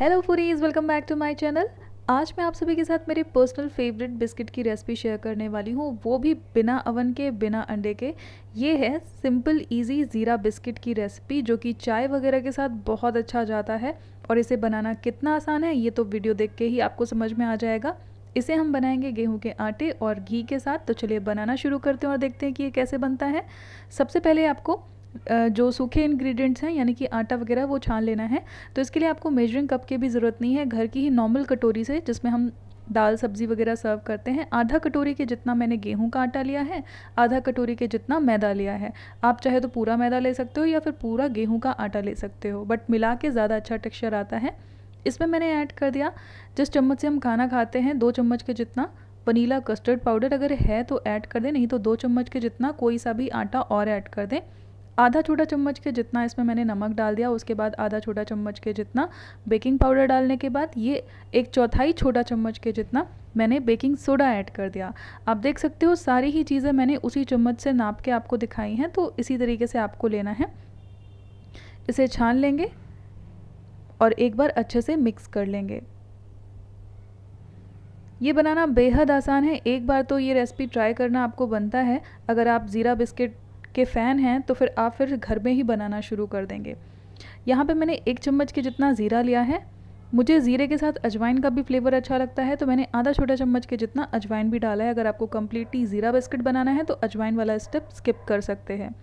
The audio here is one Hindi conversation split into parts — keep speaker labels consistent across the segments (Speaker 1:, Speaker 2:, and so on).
Speaker 1: hello foodies welcome back to my channel आज मैं आप सभी के साथ मेरे पर्सनल फेवरेट बिस्किट की रेसिपी शेयर करने वाली हूँ वो भी बिना अवन के बिना अंडे के ये है सिंपल इजी ज़ीरा बिस्किट की रेसिपी जो कि चाय वगैरह के साथ बहुत अच्छा जाता है और इसे बनाना कितना आसान है ये तो वीडियो देख के ही आपको समझ में आ जाएगा इसे हम बनाएंगे गेहूं के आटे और घी के साथ तो चलिए बनाना शुरू करते हैं और देखते हैं कि ये कैसे बनता है सबसे पहले आपको जो सूखे इंग्रेडिएंट्स हैं यानी कि आटा वगैरह वो छान लेना है तो इसके लिए आपको मेजरिंग कप की भी ज़रूरत नहीं है घर की ही नॉर्मल कटोरी से जिसमें हम दाल सब्जी वगैरह सर्व करते हैं आधा कटोरी के जितना मैंने गेहूं का आटा लिया है आधा कटोरी के जितना मैदा लिया है आप चाहे तो पूरा मैदा ले सकते हो या फिर पूरा गेहूं का आटा ले सकते हो बट मिला के ज़्यादा अच्छा टेक्सचर आता है इसमें मैंने ऐड कर दिया जिस चम्मच से हम खाना खाते हैं दो चम्मच के जितना वनीला कस्टर्ड पाउडर अगर है तो ऐड कर दें नहीं तो दो चम्मच के जितना कोई सा भी आटा और ऐड कर दें आधा छोटा चम्मच के जितना इसमें मैंने नमक डाल दिया उसके बाद आधा छोटा चम्मच के जितना बेकिंग पाउडर डालने के बाद ये एक चौथाई छोटा चम्मच के जितना मैंने बेकिंग सोडा ऐड कर दिया आप देख सकते हो सारी ही चीज़ें मैंने उसी चम्मच से नाप के आपको दिखाई हैं तो इसी तरीके से आपको लेना है इसे छान लेंगे और एक बार अच्छे से मिक्स कर लेंगे ये बनाना बेहद आसान है एक बार तो ये रेसिपी ट्राई करना आपको बनता है अगर आप ज़ीरा बिस्किट के फ़ैन हैं तो फिर आप फिर घर में ही बनाना शुरू कर देंगे यहाँ पे मैंने एक चम्मच के जितना ज़ीरा लिया है मुझे ज़ीरे के साथ अजवाइन का भी फ्लेवर अच्छा लगता है तो मैंने आधा छोटा चम्मच के जितना अजवाइन भी डाला है अगर आपको कम्प्लीटली ज़ीरा बिस्किट बनाना है तो अजवाइन वाला स्टेप स्किप कर सकते हैं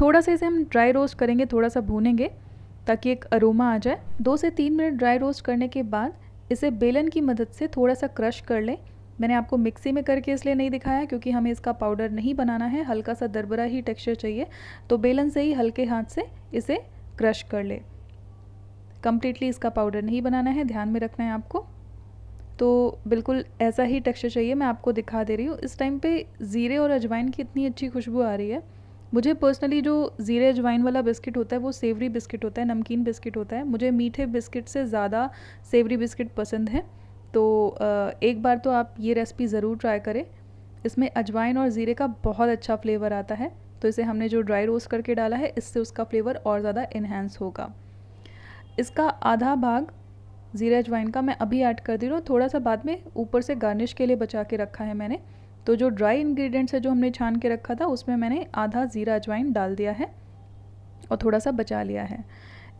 Speaker 1: थोड़ा सा इसे हम ड्राई रोस्ट करेंगे थोड़ा सा भूनेंगे ताकि एक अरोमा आ जाए दो से तीन मिनट ड्राई रोस्ट करने के बाद इसे बेलन की मदद से थोड़ा सा क्रश कर लें मैंने आपको मिक्सी में करके इसलिए नहीं दिखाया क्योंकि हमें इसका पाउडर नहीं बनाना है हल्का सा दरबरा ही टेक्सचर चाहिए तो बेलन से ही हल्के हाथ से इसे क्रश कर ले कम्प्लीटली इसका पाउडर नहीं बनाना है ध्यान में रखना है आपको तो बिल्कुल ऐसा ही टेक्सचर चाहिए मैं आपको दिखा दे रही हूँ इस टाइम पे ज़ीरे और अजवाइन की इतनी अच्छी खुशबू आ रही है मुझे पर्सनली जो ज़ीरे अजवाइन वाला बिस्किट होता है वो सेवरी बिस्किट होता है नमकीन बिस्किट होता है मुझे मीठे बिस्किट से ज़्यादा सेवरी बिस्किट पसंद है तो एक बार तो आप ये रेसिपी ज़रूर ट्राई करें इसमें अजवाइन और ज़ीरे का बहुत अच्छा फ्लेवर आता है तो इसे हमने जो ड्राई रोस्ट करके डाला है इससे उसका फ्लेवर और ज़्यादा इन्हेंस होगा इसका आधा भाग ज़ीरा अजवाइन का मैं अभी ऐड कर दे रहा हूँ थोड़ा सा बाद में ऊपर से गार्निश के लिए बचा के रखा है मैंने तो जो ड्राई इन्ग्रीडियंट्स है जो हमने छान के रखा था उसमें मैंने आधा ज़ीरा अजवाइन डाल दिया है और थोड़ा सा बचा लिया है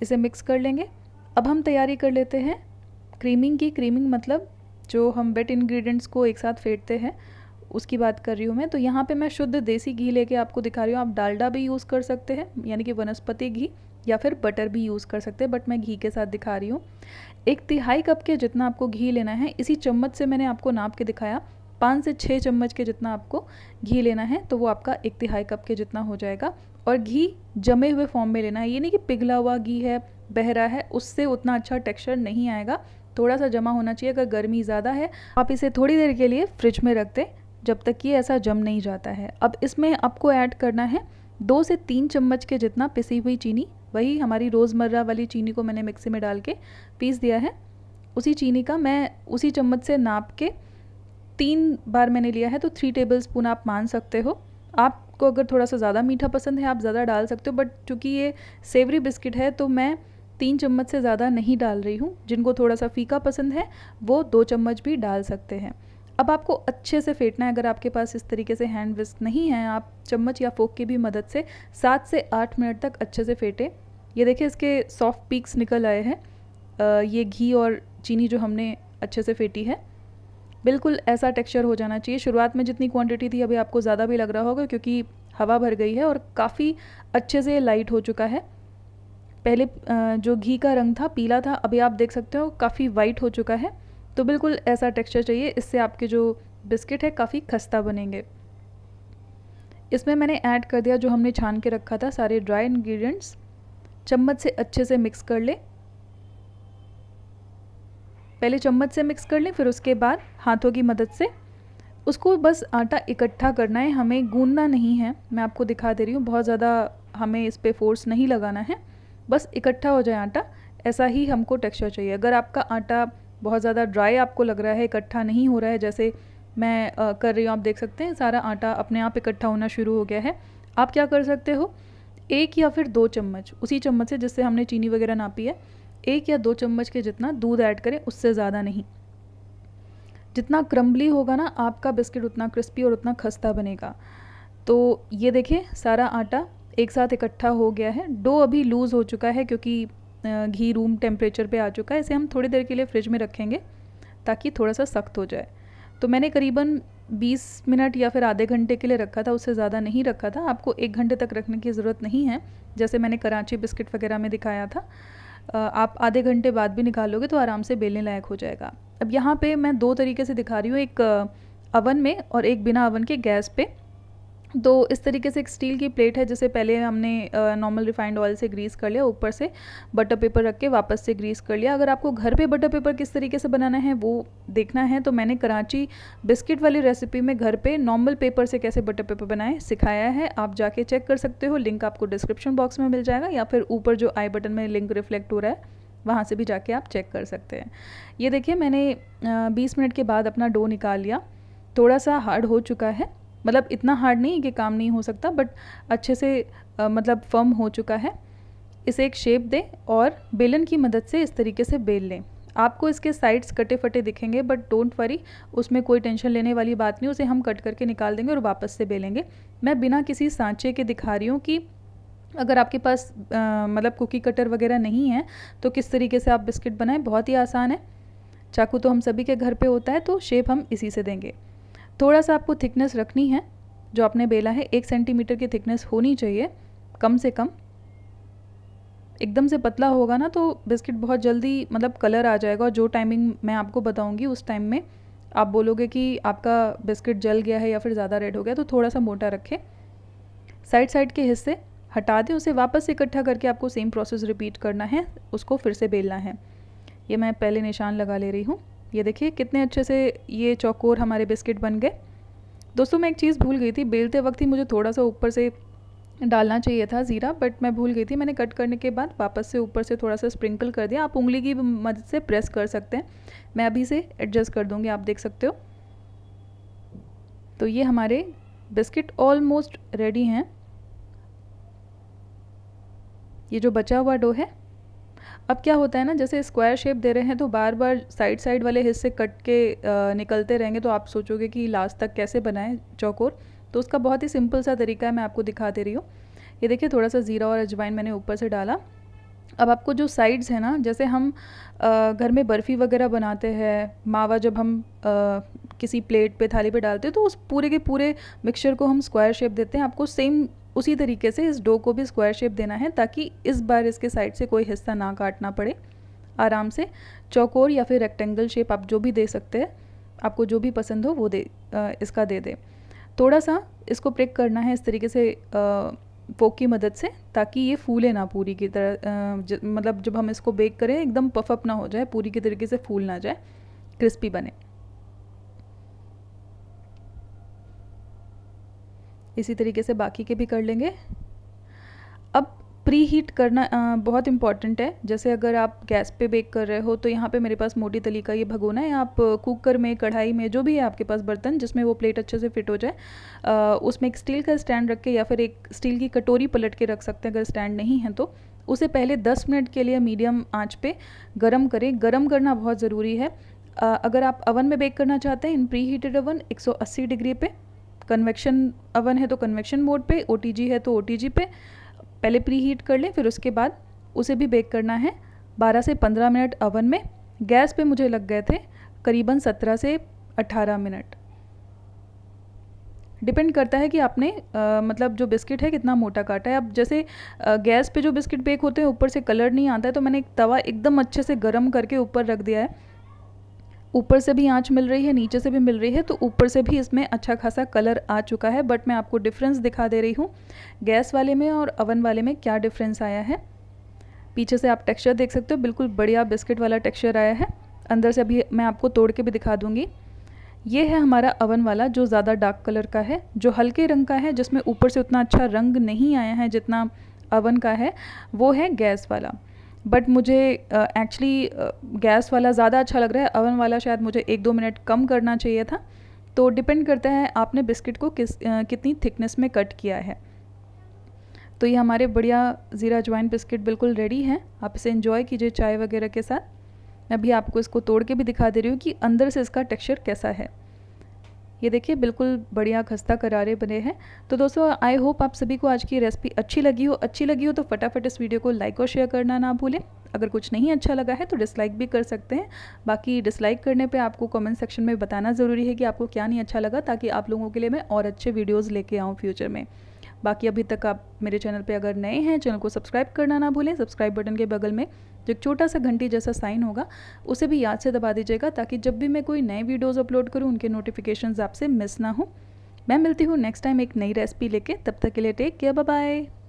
Speaker 1: इसे मिक्स कर लेंगे अब हम तैयारी कर लेते हैं क्रीमिंग की क्रीमिंग मतलब जो हम वेट इंग्रेडिएंट्स को एक साथ फेंटते हैं उसकी बात कर रही हूँ मैं तो यहाँ पे मैं शुद्ध देसी घी लेके आपको दिखा रही हूँ आप डालडा भी यूज़ कर सकते हैं यानी कि वनस्पति घी या फिर बटर भी यूज़ कर सकते हैं बट मैं घी के साथ दिखा रही हूँ एक तिहाई कप के जितना आपको घी लेना है इसी चम्मच से मैंने आपको नाप के दिखाया पाँच से छः चम्मच के जितना आपको घी लेना है तो वो आपका एक तिहाई कप के जितना हो जाएगा और घी जमे हुए फॉर्म में लेना है ये नहीं कि पिघला हुआ घी है बहरा है उससे उतना अच्छा टेक्सचर नहीं आएगा थोड़ा सा जमा होना चाहिए अगर गर्मी ज़्यादा है आप इसे थोड़ी देर के लिए फ्रिज में रख दें जब तक कि ऐसा जम नहीं जाता है अब इसमें आपको ऐड करना है दो से तीन चम्मच के जितना पिसी हुई चीनी वही हमारी रोज़मर्रा वाली चीनी को मैंने मिक्सी में डाल के पीस दिया है उसी चीनी का मैं उसी चम्मच से नाप के तीन बार मैंने लिया है तो थ्री टेबल स्पून आप मान सकते हो आपको अगर थोड़ा सा ज़्यादा मीठा पसंद है आप ज़्यादा डाल सकते हो बट चूँकि ये सेवरी बिस्किट है तो मैं तीन चम्मच से ज़्यादा नहीं डाल रही हूँ जिनको थोड़ा सा फीका पसंद है वो दो चम्मच भी डाल सकते हैं अब आपको अच्छे से फेंटना है अगर आपके पास इस तरीके से हैंड विस्क नहीं है आप चम्मच या फोक की भी मदद से सात से आठ मिनट तक अच्छे से फेंटें ये देखिए इसके सॉफ्ट पीक्स निकल आए हैं ये घी और चीनी जो हमने अच्छे से फेंटी है बिल्कुल ऐसा टेक्सचर हो जाना चाहिए शुरुआत में जितनी क्वांटिटी थी अभी आपको ज़्यादा भी लग रहा होगा क्योंकि हवा भर गई है और काफ़ी अच्छे से लाइट हो चुका है पहले जो घी का रंग था पीला था अभी आप देख सकते हो काफ़ी वाइट हो चुका है तो बिल्कुल ऐसा टेक्सचर चाहिए इससे आपके जो बिस्किट है काफ़ी खस्ता बनेंगे इसमें मैंने ऐड कर दिया जो हमने छान के रखा था सारे ड्राई इन्ग्रीडियंट्स चम्मच से अच्छे से मिक्स कर लें पहले चम्मच से मिक्स कर लें फिर उसके बाद हाथों की मदद से उसको बस आटा इकट्ठा करना है हमें गूंदना नहीं है मैं आपको दिखा दे रही हूँ बहुत ज़्यादा हमें इस पर फोर्स नहीं लगाना है बस इकट्ठा हो जाए आटा ऐसा ही हमको टेक्सचर चाहिए अगर आपका आटा बहुत ज़्यादा ड्राई आपको लग रहा है इकट्ठा नहीं हो रहा है जैसे मैं आ, कर रही हूँ आप देख सकते हैं सारा आटा अपने आप इकट्ठा होना शुरू हो गया है आप क्या कर सकते हो एक या फिर दो चम्मच उसी चम्मच से जिससे हमने चीनी वगैरह नापी है एक या दो चम्मच के जितना दूध ऐड करें उससे ज़्यादा नहीं जितना क्रम्बली होगा ना आपका बिस्किट उतना क्रिस्पी और उतना खस्ता बनेगा तो ये देखिए सारा आटा एक साथ इकट्ठा हो गया है डो अभी लूज़ हो चुका है क्योंकि घी रूम टेम्परेचर पे आ चुका है इसे हम थोड़ी देर के लिए फ्रिज में रखेंगे ताकि थोड़ा सा सख्त हो जाए तो मैंने करीबन 20 मिनट या फिर आधे घंटे के लिए रखा था उससे ज़्यादा नहीं रखा था आपको एक घंटे तक रखने की ज़रूरत नहीं है जैसे मैंने कराची बिस्किट वगैरह में दिखाया था आप आधे घंटे बाद भी निकालोगे तो आराम से बेलने लायक हो जाएगा अब यहाँ पर मैं दो तरीके से दिखा रही हूँ एक अवन में और एक बिना अवन के गैस पर तो इस तरीके से एक स्टील की प्लेट है जिसे पहले हमने नॉर्मल रिफाइंड ऑयल से ग्रीस कर लिया ऊपर से बटर पेपर रख के वापस से ग्रीस कर लिया अगर आपको घर पे बटर पेपर किस तरीके से बनाना है वो देखना है तो मैंने कराची बिस्किट वाली रेसिपी में घर पे नॉर्मल पेपर से कैसे बटर पेपर बनाएं सिखाया है आप जाके चेक कर सकते हो लिंक आपको डिस्क्रिप्शन बॉक्स में मिल जाएगा या फिर ऊपर जो आई बटन में लिंक रिफ्लेक्ट हो रहा है वहाँ से भी जाके आप चेक कर सकते हैं ये देखिए मैंने बीस मिनट के बाद अपना डो निकाल लिया थोड़ा सा हार्ड हो चुका है मतलब इतना हार्ड नहीं है कि काम नहीं हो सकता बट अच्छे से आ, मतलब फर्म हो चुका है इसे एक शेप दें और बेलन की मदद से इस तरीके से बेल लें आपको इसके साइड्स कटे फटे दिखेंगे बट डोंट वरी उसमें कोई टेंशन लेने वाली बात नहीं उसे हम कट करके निकाल देंगे और वापस से बेलेंगे मैं बिना किसी सांचे के दिखा रही हूँ कि अगर आपके पास मतलब कुकी कटर वगैरह नहीं है तो किस तरीके से आप बिस्किट बनाएं बहुत ही आसान है चाकू तो हम सभी के घर पे होता है तो शेप हम इसी से देंगे थोड़ा सा आपको थिकनेस रखनी है जो आपने बेला है एक सेंटीमीटर की थिकनेस होनी चाहिए कम से कम एकदम से पतला होगा ना तो बिस्किट बहुत जल्दी मतलब कलर आ जाएगा और जो टाइमिंग मैं आपको बताऊंगी उस टाइम में आप बोलोगे कि आपका बिस्किट जल गया है या फिर ज़्यादा रेड हो गया तो थोड़ा सा मोटा रखें साइड साइड के हिस्से हटा दें उसे वापस इकट्ठा करके आपको सेम प्रोसेस रिपीट करना है उसको फिर से बेलना है ये मैं पहले निशान लगा ले रही हूँ ये देखिए कितने अच्छे से ये चौकोर हमारे बिस्किट बन गए दोस्तों मैं एक चीज़ भूल गई थी बेलते वक्त ही मुझे थोड़ा सा ऊपर से डालना चाहिए था ज़ीरा बट मैं भूल गई थी मैंने कट करने के बाद वापस से ऊपर से थोड़ा सा स्प्रिंकल कर दिया आप उंगली की मदद से प्रेस कर सकते हैं मैं अभी से एडजस्ट कर दूँगी आप देख सकते हो तो ये हमारे बिस्किट ऑलमोस्ट रेडी हैं ये जो बचा हुआ डो है अब क्या होता है ना जैसे स्क्वायर शेप दे रहे हैं तो बार बार साइड साइड वाले हिस्से कट के निकलते रहेंगे तो आप सोचोगे कि लास्ट तक कैसे बनाएं चौकोर तो उसका बहुत ही सिंपल सा तरीका है मैं आपको दिखा दे रही हूँ ये देखिए थोड़ा सा ज़ीरा और अजवाइन मैंने ऊपर से डाला अब आपको जो साइड्स हैं ना जैसे हम घर में बर्फ़ी वगैरह बनाते हैं मावा जब हम किसी प्लेट पे थाली पे डालते हैं तो उस पूरे के पूरे मिक्सचर को हम स्क्वायर शेप देते हैं आपको सेम उसी तरीके से इस डो को भी स्क्वायर शेप देना है ताकि इस बार इसके साइड से कोई हिस्सा ना काटना पड़े आराम से चौकोर या फिर रेक्टेंगल शेप आप जो भी दे सकते हैं आपको जो भी पसंद हो वो दे इसका दे दे थोड़ा सा इसको प्रेक करना है इस तरीके से फोक की मदद से ताकि ये फूले ना पूरी की तरह मतलब जब हम इसको बेक करें एकदम पफअप ना हो जाए पूरी की तरीके से फूल ना जाए क्रिस्पी बने इसी तरीके से बाकी के भी कर लेंगे अब प्री हीट करना बहुत इंपॉर्टेंट है जैसे अगर आप गैस पे बेक कर रहे हो तो यहाँ पे मेरे पास मोटी तली का ये भगोना है आप कुकर में कढ़ाई में जो भी है आपके पास बर्तन जिसमें वो प्लेट अच्छे से फिट हो जाए उसमें एक स्टील का स्टैंड रख के या फिर एक स्टील की कटोरी पलट के रख सकते हैं अगर स्टैंड नहीं है तो उसे पहले दस मिनट के लिए मीडियम आँच पर गर्म करें गर्म करना बहुत ज़रूरी है अगर आप अवन में बेक करना चाहते हैं इन प्री हीटेड अवन एक डिग्री पे कन्वेक्शन अवन है तो कन्वेक्शन मोड पे ओ है तो ओ पे पहले प्री हीट कर लें फिर उसके बाद उसे भी बेक करना है 12 से 15 मिनट अवन में गैस पे मुझे लग गए थे करीबन 17 से 18 मिनट डिपेंड करता है कि आपने आ, मतलब जो बिस्किट है कितना मोटा काटा है अब जैसे आ, गैस पे जो बिस्किट बेक होते हैं ऊपर से कलर नहीं आता है तो मैंने एक तवा एकदम अच्छे से गर्म करके ऊपर रख दिया है ऊपर से भी आँच मिल रही है नीचे से भी मिल रही है तो ऊपर से भी इसमें अच्छा खासा कलर आ चुका है बट मैं आपको डिफरेंस दिखा दे रही हूँ गैस वाले में और अवन वाले में क्या डिफरेंस आया है पीछे से आप टेक्सचर देख सकते हो बिल्कुल बढ़िया बिस्किट वाला टेक्सचर आया है अंदर से अभी मैं आपको तोड़ के भी दिखा दूँगी ये है हमारा अवन वाला जो ज़्यादा डार्क कलर का है जो हल्के रंग का है जिसमें ऊपर से उतना अच्छा रंग नहीं आया है जितना अवन का है वो है गैस वाला बट मुझे एक्चुअली गैस वाला ज़्यादा अच्छा लग रहा है अवन वाला शायद मुझे एक दो मिनट कम करना चाहिए था तो डिपेंड करता है आपने बिस्किट को किस कितनी थिकनेस में कट किया है तो ये हमारे बढ़िया ज़ीरा ज्वाइन बिस्किट बिल्कुल रेडी है आप इसे इन्जॉय कीजिए चाय वगैरह के साथ मैं अभी आपको इसको तोड़ के भी दिखा दे रही हूँ कि अंदर से इसका टेक्सचर कैसा है ये देखिए बिल्कुल बढ़िया खस्ता करारे बने हैं तो दोस्तों आई होप आप सभी को आज की रेसिपी अच्छी लगी हो अच्छी लगी हो तो फटाफट इस वीडियो को लाइक और शेयर करना ना भूलें अगर कुछ नहीं अच्छा लगा है तो डिसलाइक भी कर सकते हैं बाकी डिसलाइक करने पे आपको कमेंट सेक्शन में बताना ज़रूरी है कि आपको क्या नहीं अच्छा लगा ताकि आप लोगों के लिए मैं और अच्छे वीडियोज़ लेके आऊँ फ्यूचर में बाकी अभी तक आप मेरे चैनल पे अगर नए हैं चैनल को सब्सक्राइब करना ना भूलें सब्सक्राइब बटन के बगल में जो एक छोटा सा घंटी जैसा साइन होगा उसे भी याद से दबा दीजिएगा ताकि जब भी मैं कोई नए वीडियोज़ अपलोड करूँ उनके नोटिफिकेशन आपसे मिस ना हो मैं मिलती हूँ नेक्स्ट टाइम एक नई रेसिपी लेके तब तक के लिए टेक केयर बाय